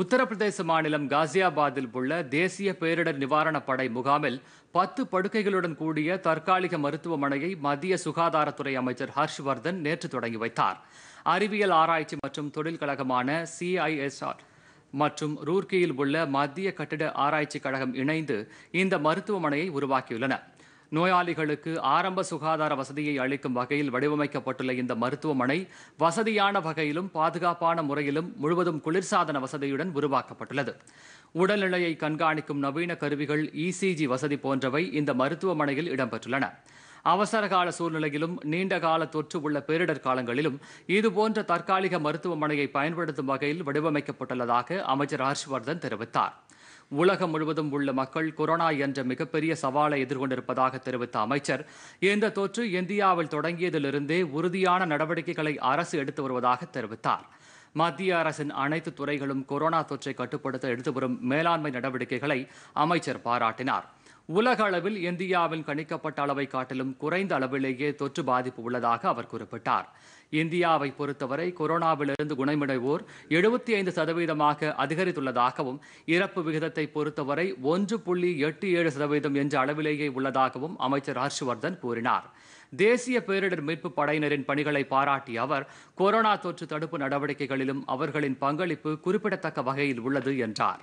உத்தரப்பிரதேச மாநிலம் காசியாபாத்தில் உள்ள தேசிய பேரிடர் நிவாரணப் படை முகாமில் பத்து படுக்கைகளுடன் கூடிய தற்காலிக மருத்துவமனையை மத்திய சுகாதாரத்துறை அமைச்சர் ஹர்ஷ்வர்தன் நேற்று தொடங்கி வைத்தார் அறிவியல் ஆராய்ச்சி மற்றும் தொழில் கழகமான சிஐஎஸ்ஆர் மற்றும் ரூர்க்கியில் உள்ள மத்திய கட்டிட ஆராய்ச்சி கழகம் இணைந்து இந்த மருத்துவமனையை உருவாக்கியுள்ளன நோயாளிகளுக்கு ஆரம்ப சுகாதார வசதியை அளிக்கும் வகையில் வடிவமைக்கப்பட்டுள்ள இந்த மருத்துவமனை வசதியான வகையிலும் பாதுகாப்பான முறையிலும் முழுவதும் குளிர்சாதன வசதியுடன் உருவாக்கப்பட்டுள்ளது உடல்நிலையை கண்காணிக்கும் நவீன கருவிகள் இசிஜி e வசதி போன்றவை இந்த மருத்துவமனையில் இடம்பெற்றுள்ளன அவசரகால சூழ்நிலையிலும் நீண்ட கால தொற்று உள்ள பேரிடர் காலங்களிலும் இதுபோன்ற தற்காலிக மருத்துவமனையை பயன்படுத்தும் வகையில் வடிவமைக்கப்பட்டுள்ளதாக அமைச்சர் ஹர்ஷ்வர்தன் தெரிவித்தார் உலகம் முழுவதும் உள்ள மக்கள் கொரோனா என்ற மிகப்பெரிய சவாலை எதிர்கொண்டிருப்பதாக தெரிவித்த அமைச்சர் இந்த தொற்று இந்தியாவில் தொடங்கியதிலிருந்தே உறுதியான நடவடிக்கைகளை அரசு எடுத்து வருவதாக தெரிவித்தார் மத்திய அரசின் அனைத்து துறைகளும் கொரோனா தொற்றை கட்டுப்படுத்த எடுத்து வரும் மேலாண்மை நடவடிக்கைகளை அமைச்சர் பாராட்டினார் உலக அளவில் இந்தியாவில் கணிக்கப்பட்ட அளவை காட்டிலும் குறைந்த அளவிலேயே தொற்று பாதிப்பு உள்ளதாக அவர் குறிப்பிட்டார் இந்தியாவை பொறுத்தவரை கொரோனாவிலிருந்து குணமடைவோர் எழுபத்தி ஐந்து சதவீதமாக அதிகரித்துள்ளதாகவும் இறப்பு விகிதத்தை பொறுத்தவரை ஒன்று புள்ளி எட்டு ஏழு சதவீதம் என்ற அளவிலேயே உள்ளதாகவும் அமைச்சர் ஹர்ஷ்வர்தன் கூறினார் தேசிய பேரிடர் மீட்பு படையினரின் பணிகளை பாராட்டிய அவர் கொரோனா தொற்று தடுப்பு நடவடிக்கைகளிலும் அவர்களின் பங்களிப்பு குறிப்பிடத்தக்க வகையில் உள்ளது என்றார்